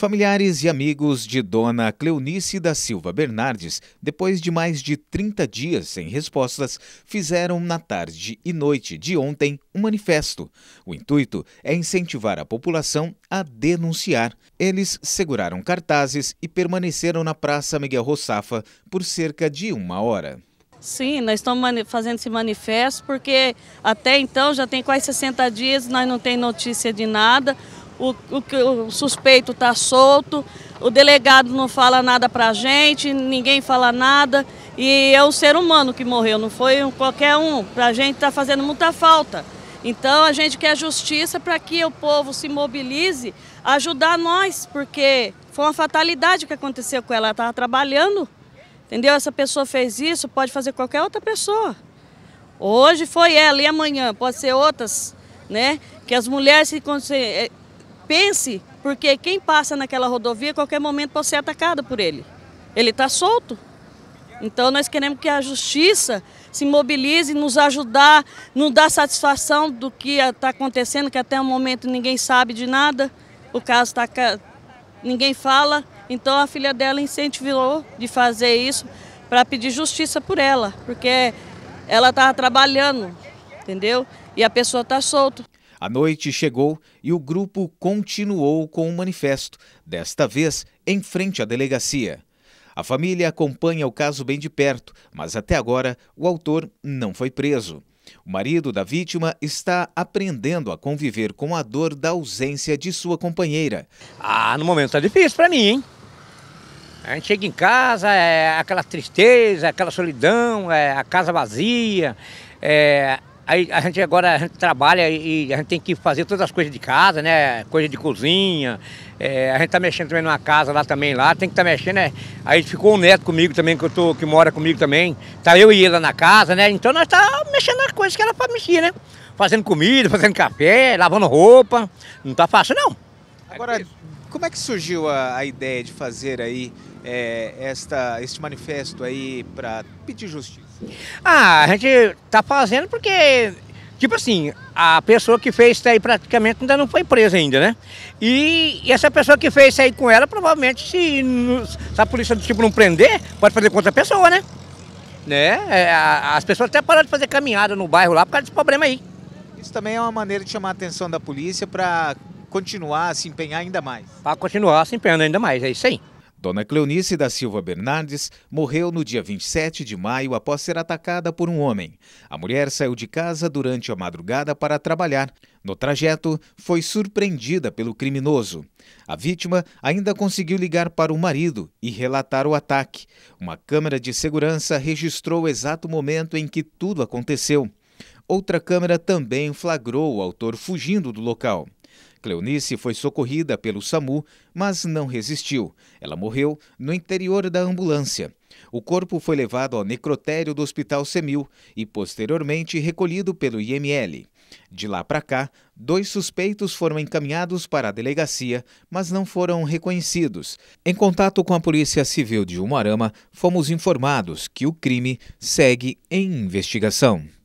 Familiares e amigos de Dona Cleonice da Silva Bernardes, depois de mais de 30 dias sem respostas, fizeram na tarde e noite de ontem um manifesto. O intuito é incentivar a população a denunciar. Eles seguraram cartazes e permaneceram na Praça Miguel Roçafa por cerca de uma hora. Sim, nós estamos fazendo esse manifesto porque até então já tem quase 60 dias, nós não tem notícia de nada o, o, o suspeito está solto, o delegado não fala nada para a gente, ninguém fala nada. E é um ser humano que morreu, não foi qualquer um. Para a gente está fazendo muita falta. Então a gente quer justiça para que o povo se mobilize, ajudar nós, porque foi uma fatalidade que aconteceu com ela. Ela estava trabalhando, entendeu? Essa pessoa fez isso, pode fazer qualquer outra pessoa. Hoje foi ela e amanhã pode ser outras, né? Que as mulheres se eh, pense, porque quem passa naquela rodovia, a qualquer momento pode ser atacado por ele. Ele está solto. Então nós queremos que a justiça se mobilize, nos ajudar, nos dar satisfação do que está acontecendo, que até o momento ninguém sabe de nada, o caso está. ninguém fala. Então a filha dela incentivou de fazer isso para pedir justiça por ela, porque ela estava trabalhando, entendeu? E a pessoa está solta. A noite chegou e o grupo continuou com o manifesto, desta vez em frente à delegacia. A família acompanha o caso bem de perto, mas até agora o autor não foi preso. O marido da vítima está aprendendo a conviver com a dor da ausência de sua companheira. Ah, no momento está difícil para mim, hein? A gente chega em casa, é aquela tristeza, é aquela solidão, é a casa vazia, é Aí a gente agora a gente trabalha e a gente tem que fazer todas as coisas de casa, né? Coisa de cozinha. É, a gente tá mexendo também numa casa lá também, lá, tem que estar tá mexendo, né? Aí ficou um neto comigo também, que eu tô, que mora comigo também. Tá eu e ele lá na casa, né? Então nós tá mexendo nas coisas que era para mexer, né? Fazendo comida, fazendo café, lavando roupa. Não tá fácil, não. Agora, é como é que surgiu a, a ideia de fazer aí é, esta, este manifesto aí para pedir justiça? Ah, a gente tá fazendo porque, tipo assim, a pessoa que fez isso aí praticamente ainda não foi presa ainda, né? E, e essa pessoa que fez isso aí com ela, provavelmente, se, se a polícia do tipo não prender, pode fazer com outra pessoa, né? né? É, a, as pessoas até pararam de fazer caminhada no bairro lá por causa desse problema aí. Isso também é uma maneira de chamar a atenção da polícia para continuar a se empenhar ainda mais. Para continuar se empenhando ainda mais, é isso aí. Dona Cleonice da Silva Bernardes morreu no dia 27 de maio após ser atacada por um homem. A mulher saiu de casa durante a madrugada para trabalhar. No trajeto, foi surpreendida pelo criminoso. A vítima ainda conseguiu ligar para o marido e relatar o ataque. Uma câmera de segurança registrou o exato momento em que tudo aconteceu. Outra câmera também flagrou o autor fugindo do local. Cleonice foi socorrida pelo SAMU, mas não resistiu. Ela morreu no interior da ambulância. O corpo foi levado ao necrotério do Hospital Semil e posteriormente recolhido pelo IML. De lá para cá, dois suspeitos foram encaminhados para a delegacia, mas não foram reconhecidos. Em contato com a Polícia Civil de Umarama, fomos informados que o crime segue em investigação.